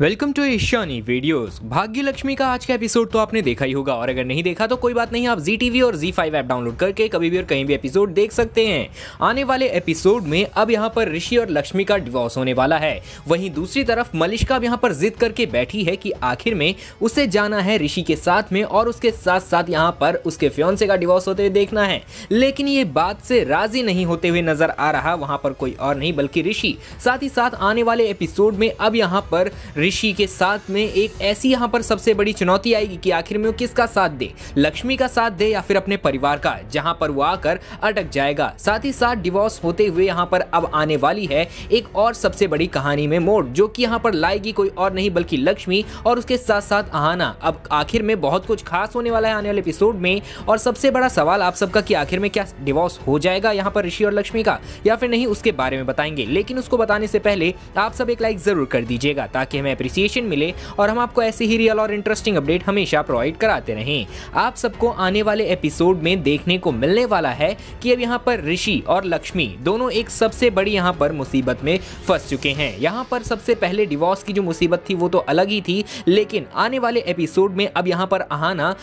welcome to Ishani videos भाग्य लक्ष्मी का आज का एपिसोड तो आपने देखा ही होगा और अगर नहीं देखा तो कोई बात नहीं आप जी टीवी और जी फाइव ऐप डाउनलोड करके कभी भी और कहीं भी एपिसोड देख सकते हैं आने वाले एपिसोड में अब यहाँ पर ऋषि और लक्ष्मी का डिवोर्स होने वाला है वहीं दूसरी तरफ मलिश्का अब यहाँ पर जिद करके बैठी है कि आखिर में उसे जाना है ऋषि के साथ में और उसके साथ साथ यहाँ पर उसके फ्योन्से का डिवोर्स होते हुए देखना है लेकिन ये बात से राजी नहीं होते हुए नजर आ रहा वहाँ पर कोई और नहीं बल्कि ऋषि साथ ही साथ आने वाले एपिसोड में अब यहाँ पर ऋषि के साथ में एक ऐसी यहाँ पर सबसे बड़ी चुनौती आएगी कि आखिर में वो किसका साथ दे लक्ष्मी का साथ दे या फिर अपने परिवार का जहाँ पर वो आकर अटक जाएगा साथ ही साथ डिवोर्स होते हुए यहाँ पर अब आने वाली है एक और सबसे बड़ी कहानी में मोड़ जो कि यहाँ पर लाएगी कोई और नहीं बल्कि लक्ष्मी और उसके साथ साथ आहाना अब आखिर में बहुत कुछ खास होने वाला है आने वाले एपिसोड में और सबसे बड़ा सवाल आप सबका कि आखिर में क्या डिवोर्स हो जाएगा यहाँ पर ऋषि और लक्ष्मी का या फिर नहीं उसके बारे में बताएंगे लेकिन उसको बताने से पहले आप सब एक लाइक जरूर कर दीजिएगा ताकि हमें हमें अप्रिसिएशन मिले और हम आपको ऐसे ही रियल और इंटरेस्टिंग अपडेट हमेशा प्रोवाइड कराते रहें आप सबको आने वाले एपिसोड में देखने को मिलने वाला है कि अब यहाँ पर ऋषि और लक्ष्मी दोनों एक सबसे बड़ी यहाँ पर मुसीबत में फंस चुके हैं यहाँ पर सबसे पहले डिवोर्स की जो मुसीबत थी वो तो अलग ही थी लेकिन आने वाले एपिसोड में अब यहाँ पर आहाना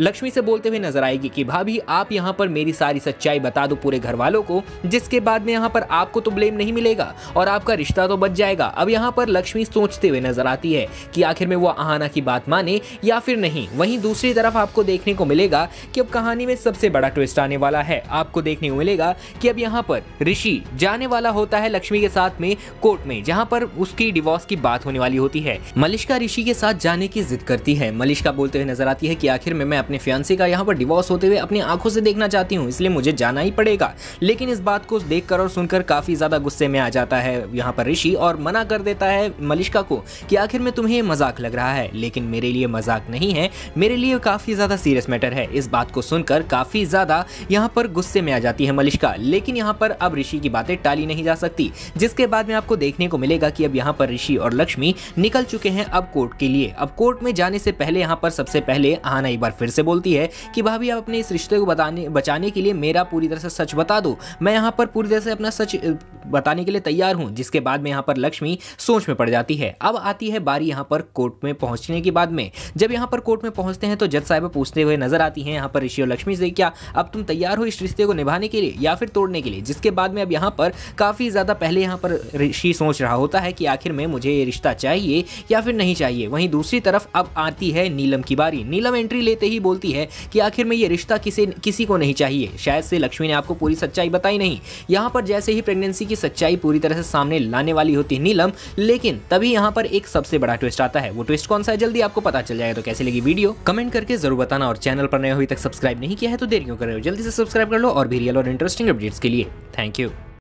लक्ष्मी से बोलते हुए नजर आएगी कि भाभी आप यहाँ पर मेरी सारी सच्चाई बता दो पूरे घर वालों को जिसके बाद में यहाँ पर आपको तो ब्लेम नहीं मिलेगा और आपका रिश्ता तो बच जाएगा अब यहाँ पर लक्ष्मी सोचते हुए नजर आती है कि आखिर में वो आहाना की बात माने या फिर नहीं वहीं दूसरी तरफ आपको देखने को मिलेगा कि अब कहानी में सबसे बड़ा ट्विस्ट आने वाला है आपको देखने को मिलेगा कि अब यहाँ पर ऋषि जाने वाला होता है लक्ष्मी के साथ में कोर्ट में जहाँ पर उसकी डिवोर्स की बात होने वाली होती है मलिश्का ऋषि के साथ जाने की जिद करती है मलिश्का बोलते हुए नजर आती है की आखिर में मैं अपने फ्यांसी का यहाँ पर डिवोर्स होते हुए अपनी आंखों से देखना चाहती हूँ इसलिए मुझे जाना ही पड़ेगा लेकिन इस बात को देखकर और सुनकर काफी ज्यादा गुस्से में आ जाता है यहाँ पर ऋषि और मना कर देता है मलिश्का को कि आखिर में तुम्हें ये मजाक लग रहा है लेकिन मेरे लिए मजाक नहीं है मेरे लिए काफ़ी ज़्यादा सीरियस मैटर है इस बात को सुनकर काफ़ी ज़्यादा यहाँ पर गुस्से में आ जाती है मलिश्का लेकिन यहाँ पर अब ऋषि की बातें टाली नहीं जा सकती जिसके बाद में आपको देखने को मिलेगा की अब यहाँ पर ऋषि और लक्ष्मी निकल चुके हैं अब कोर्ट के लिए अब कोर्ट में जाने से पहले यहाँ पर सबसे पहले आना एक बार फिर से बोलती है कि भाभी आप अपने इस रिश्ते को बताने बचाने के लिए मेरा पूरी तरह से सच बता दो मैं यहाँ पर पूरी तरह से अपना सच बताने के लिए तैयार हूँ जिसके बाद में यहाँ पर लक्ष्मी सोच में पड़ जाती है अब आती है बारी यहाँ पर कोर्ट में पहुंचने के बाद में जब यहाँ पर कोर्ट में पहुंचते हैं तो जज साहब पूछते हुए नजर आती हैं यहाँ पर ऋषि और लक्ष्मी से क्या अब तुम तैयार हो इस रिश्ते को निभाने के लिए या फिर तोड़ने के लिए जिसके बाद में अब यहाँ पर काफ़ी ज़्यादा पहले यहाँ पर ऋषि सोच रहा होता है कि आखिर में मुझे ये रिश्ता चाहिए या फिर नहीं चाहिए वहीं दूसरी तरफ अब आती है नीलम की बारी नीलम एंट्री लेते ही बोलती है कि आखिर में ये रिश्ता किसी किसी को नहीं चाहिए शायद से लक्ष्मी ने आपको पूरी सच्चाई बताई नहीं यहाँ पर जैसे ही प्रेगनेंसी की सच्चाई पूरी तरह से सामने लाने वाली होती है नीलम लेकिन तभी यहाँ पर एक एक सबसे बड़ा ट्विस्ट आता है वो ट्विस्ट कौन सा है जल्दी आपको पता चल जाएगा तो कैसे लगी वीडियो कमेंट करके जरूर बताना और चैनल पर नए अभी तक सब्सक्राइब नहीं किया है तो देर क्यों कर रहे हो जल्दी से सब्सक्राइब कर लो और भी रियल और इंटरेस्टिंग अपडेट्स के लिए थैंक यू